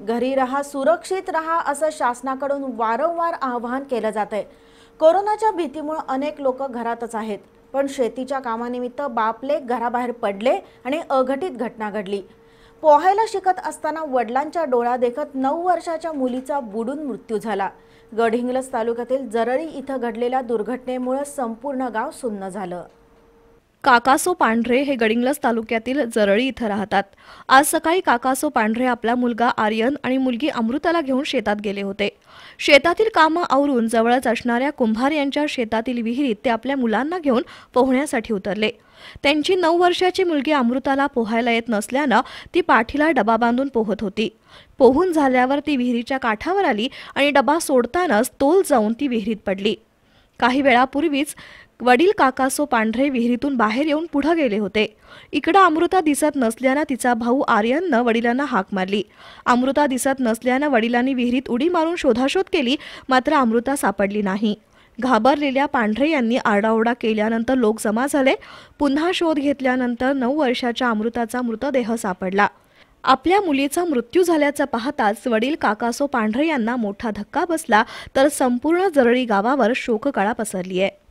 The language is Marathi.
घरी रहा सुरक्षित रहा असं शासनाकडून वारंवार आवाहन केलं जात आहे कोरोनाच्या भीतीमुळे अनेक लोक घरातच आहेत पण शेतीच्या कामानिमित्त बापले घराबाहेर पडले आणि अघटित घटना घडली पोहायला शिकत असताना वडिलांच्या डोळा देखत नऊ वर्षाच्या मुलीचा बुडून मृत्यू झाला गडहिंग्लज तालुक्यातील जरळी इथं घडलेल्या दुर्घटनेमुळे संपूर्ण गाव सुन्न झालं काकासो पांढरे हे गडिंग्लस तालुक्यातील जरळी इथं राहतात आज सकाळी काकासो पांढरे आपला मुलगा आर्यन आणि मुलगी अमृताला घेऊन शेतात गेले होते शेतातील कामं आवरून जवळच असणाऱ्या कुंभार यांच्या शेतातील विहिरीत ते आपल्या मुलांना घेऊन पोहण्यासाठी उतरले त्यांची नऊ वर्षाची मुलगी अमृताला पोहायला येत नसल्यानं ती पाठीला डबा बांधून पोहत होती पोहून झाल्यावर ती विहिरीच्या काठावर आली आणि डबा सोडतानाच तोल जाऊन ती विहिरीत पडली काही वेळापूर्वीच वडील काकासो पांढरे विहिरीतून बाहेर येऊन पुढे गेले होते इकडे अमृता दिसत नसल्यानं तिचा भाऊ आर्यननं वडिलांना हाक मारली अमृता दिसत नसल्यानं वडिलांनी विहिरीत उडी मारून शोधाशोध केली मात्र अमृता सापडली नाही घाबरलेल्या पांढरे यांनी आरडाओरडा केल्यानंतर लोक जमा झाले पुन्हा शोध घेतल्यानंतर नऊ वर्षाच्या अमृताचा मृतदेह सापडला आपल्या मुलीचा मृत्यू झाल्याचं पाहताच वडील काकासो पांढरे यांना मोठा धक्का बसला तर संपूर्ण जरळी गावावर शोककळा पसरली आहे